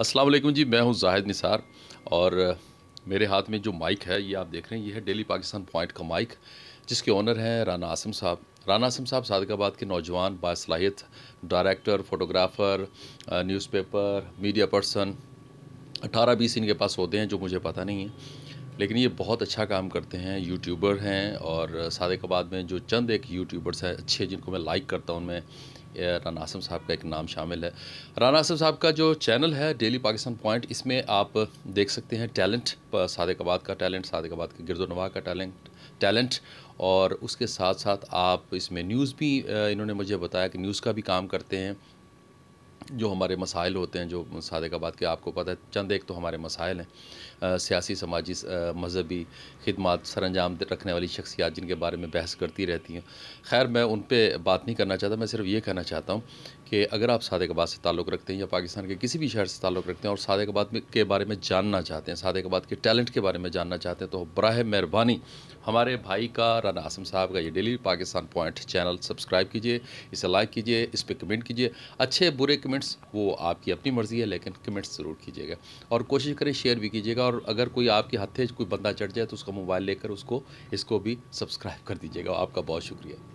अस्सलाम वालेकुम जी मैं हूँ जाहिद निसार और मेरे हाथ में जो माइक है ये आप देख रहे हैं ये है डेली पाकिस्तान पॉइंट का माइक जिसके ओनर हैं राना आसम साहब राना आसम साहब सादिकाबाद के नौजवान बासलाहियत director photographer newspaper media person अठारह बीस इनके पास होते हैं जो मुझे पता नहीं है लेकिन ये बहुत अच्छा काम करते हैं यूट्यूबर हैं और सादिकाबाद में जो चंद एक यूट्यूबर्स हैं अच्छे जिनको मैं लाइक करता हूँ उनमें राना आसम साहब का एक नाम शामिल है राना आसम साहब का जो चैनल है डेली पाकिस्तान पॉइंट इसमें आप देख सकते हैं टैलेंट कबाद का टैलेंट कबाद के नवा का टैलेंट टैलेंट और उसके साथ साथ आप इसमें न्यूज़ भी इन्होंने मुझे बताया कि न्यूज़ का भी काम करते हैं जो हमारे मसाइल होते हैं जो सादकाबाद के आपको पता है चंद एक तो हमारे मसाइल हैं सियासी समाजी मजहबी खदमात सर अंजाम रखने वाली शख्सियात जिनके बारे में बहस करती रहती हैं खैर मैं उन पर बात नहीं करना चाहता मैं सिर्फ ये कहना चाहता हूँ कि अगर आप सादकाबाद से ताल्लुक़ रखते हैं या पाकिस्तान के किसी भी शहर से ताल्लुक़ रखते हैं और सादकाबाद के बारे में जानना चाहते हैं सादकाबाद के टैलेंट के बारे में जानना चाहते हैं तो बरह मेहरबानी हमारे भाई का राना आसम साहब का ये daily Pakistan point channel subscribe कीजिए इसे लाइक कीजिए इस पर कमेंट कीजिए अच्छे बुरे कमेंट कमेंट्स वो आपकी अपनी मर्ज़ी है लेकिन कमेंट्स ज़रूर कीजिएगा और कोशिश करें शेयर भी कीजिएगा और अगर कोई आपके हाथे कोई बंदा चढ़ जाए तो उसका मोबाइल लेकर उसको इसको भी सब्सक्राइब कर दीजिएगा आपका बहुत शुक्रिया